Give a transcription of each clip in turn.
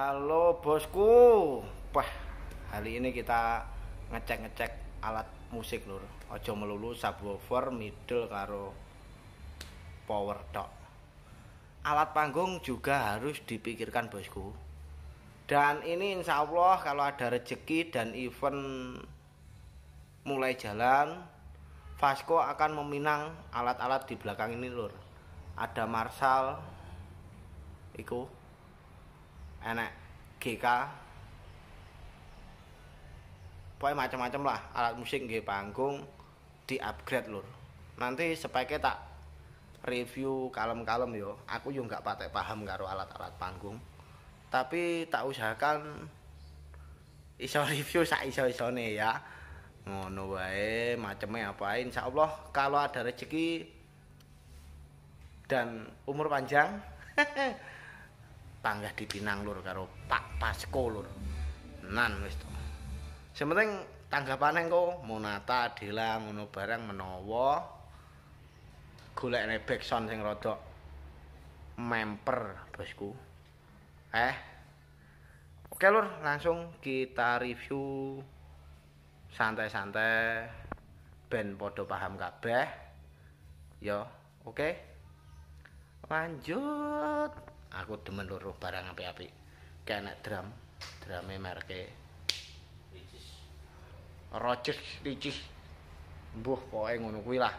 Halo bosku. Wah, hari ini kita ngecek-ngecek alat musik lur. Ojo melulu subwoofer, middle karo power dock. Alat panggung juga harus dipikirkan bosku. Dan ini insya Allah kalau ada rezeki dan event mulai jalan, Vasco akan meminang alat-alat di belakang ini lur. Ada Marshall, ikut enak GK pokoknya macam-macam lah alat musik di panggung di upgrade lur nanti sebaiknya tak review kalem-kalem yo aku juga nggak patek paham karo alat-alat panggung tapi tak usahakan iso review sak iso isone ya ngono wae macamnya apa insya Allah kalau ada rezeki dan umur panjang panggah dipinang lur karo Pak Pasko lur. Nan wis to. Sementing tanggapane engko monata dela ngono barang menawa golekne backson sing rodok memper bosku. Eh. Oke lur, langsung kita review santai-santai ben podo paham kabeh. Yo, oke. Okay. lanjut aku demen loro barang api-api kayak enak drum drumnya merke Rogers Ricis buh pokoknya ngono kuih lah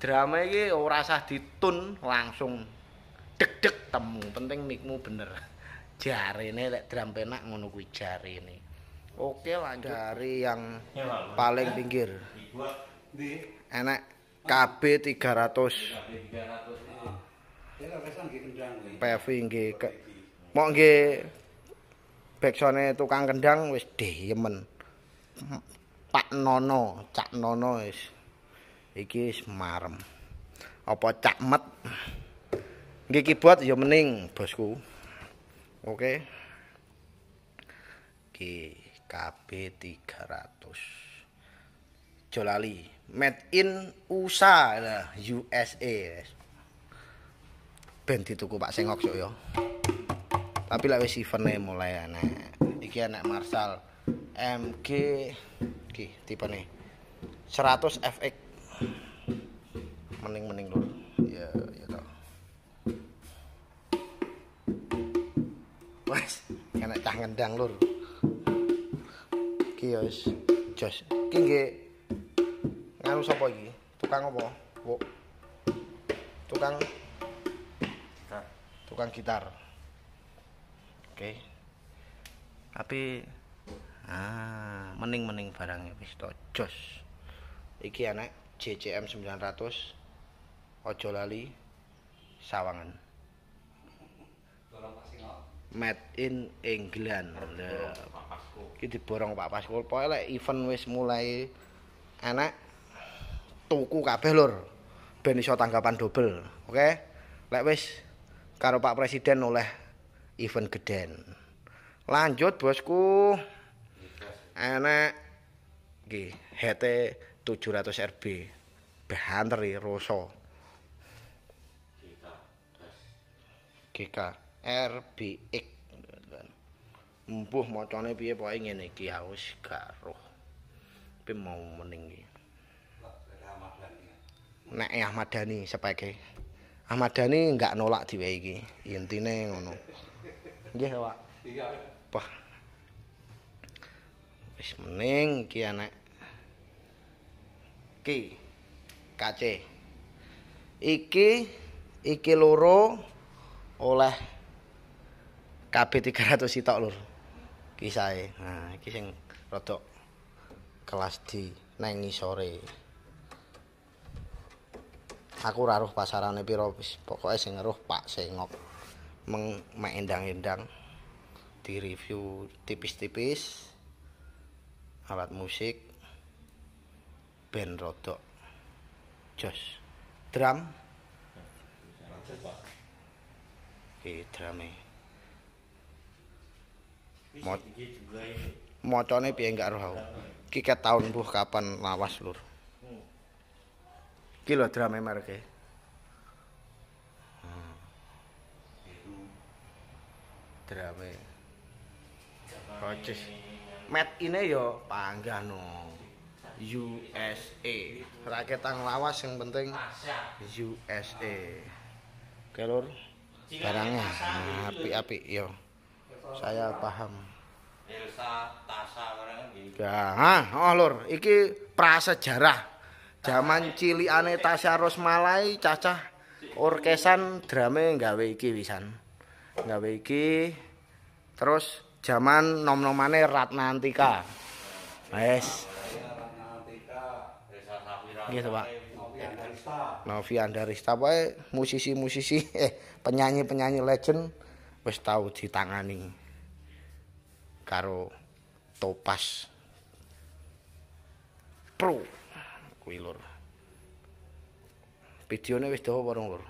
drama ini ora sah ditun langsung deg-deg temu penting mikmu bener jari ini lek drum penak ngono kuih jari ini oke lanjut dari yang paling pinggir enak KB 300 KB 300 Pevi nggih mok nggih backsone tukang kendang wis diemen. Pak Nono, Cak Nono wis iki wis marem. Apa Cak Met? Nggih kibot ya mening, Bosku. Oke. oke KB 300. Jolali, made in USA, USA. ben tuku Pak Sengok yo. Tapi lek wis event mulai ana. Iki anak marshal MG iki tipe nih 100 FX mending-mending lur. Ya ya toh. Wes, kena cah ngendang lur. Iki ya wis jos. Iki nggih ngaru sapa iki? Tukang apa? Wo. Tukang tukang gitar oke tapi ah mening mening barangnya wis tojos iki anak JCM 900 ojo lali sawangan made in England iki diborong Pak Pasko pokoke event wis mulai enak tuku kabeh lur ben iso tanggapan dobel oke okay? lek wis karo Pak Presiden oleh event geden. Lanjut bosku. Enak. Nggih, HT 700 RB. Behanter ya, Roso. GK RBX. Mbuh macane piye pokoke ngene iki haus garuh. Tapi mau mending iki. Nek Ahmad Dani sepeke. Ahmad Dhani enggak nolak diwe iki. Intine ngono. Nggih, Pak. Iya. Wah. Wis mening iki anak. Ki. KC. Iki iki loro oleh KB 300 sitok lur. Kisahe. Nah, iki sing rada kelas di nang sore. aku raruh roh pasarane pira wis pokoke sing roh Pak Sengok meng endang-endang di review tipis-tipis alat musik band rodok jos drum Oke, drame. Mocone piye enggak roh aku. tahun buh kapan lawas lur. iki lho drame merke drame Kocis Met ini yo panggah no USA Rakyat yang lawas yang penting USA Kelur Barangnya api-api ah, ah, yo Saya paham Elsa, Tasha, barangnya gini Ya, oh lor, ini prasejarah Jaman cilikane Tasya Rosmalai cacah orkesan drame gawe iki wisan. Gawe iki terus jaman nom-nomane Ratna Antika. Wes. Nggih, Pak. Novi Andarista wae musisi-musisi eh penyanyi-penyanyi legend wis tangan ditangani karo Topas Pro kuwi lur. Videone wis dawa warung lur.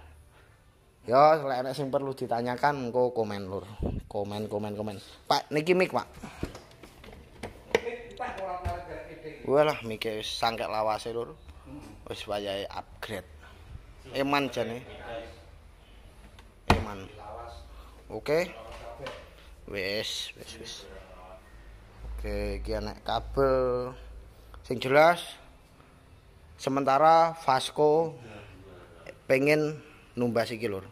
Ya, lek enek sing perlu ditanyakan engko komen lur. Komen komen komen. Pak, niki mik, Pak. Gue lah mikir lawas lawase lur. Wis wayahe upgrade. Eman jane. Eman. Oke. Wes, Wis, wis, wis. Oke, kianek kabel sing jelas Sementara Vasco pengen numbas iki lur.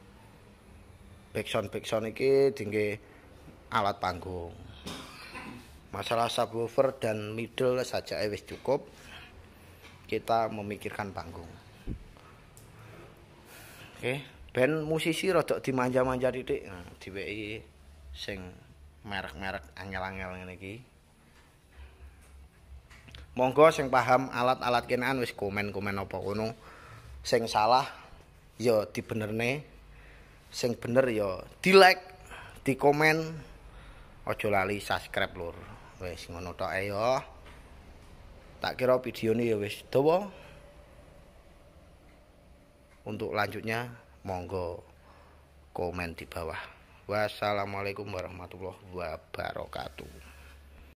Backsound backsound iki tinggi alat panggung. Masalah subwoofer dan middle saja wis cukup. Kita memikirkan panggung. Oke, band musisi rodok dimanja-manja titik. Nah, diweki sing merek-merek angel-angel ngene iki monggo sing paham alat-alat kenaan wis komen-komen apa kono sing salah ya dibenerne sing bener ya di like di komen ojo lali subscribe lur wis ngono tok e ya tak kira videone ya wis dawa untuk lanjutnya monggo komen di bawah wassalamualaikum warahmatullahi wabarakatuh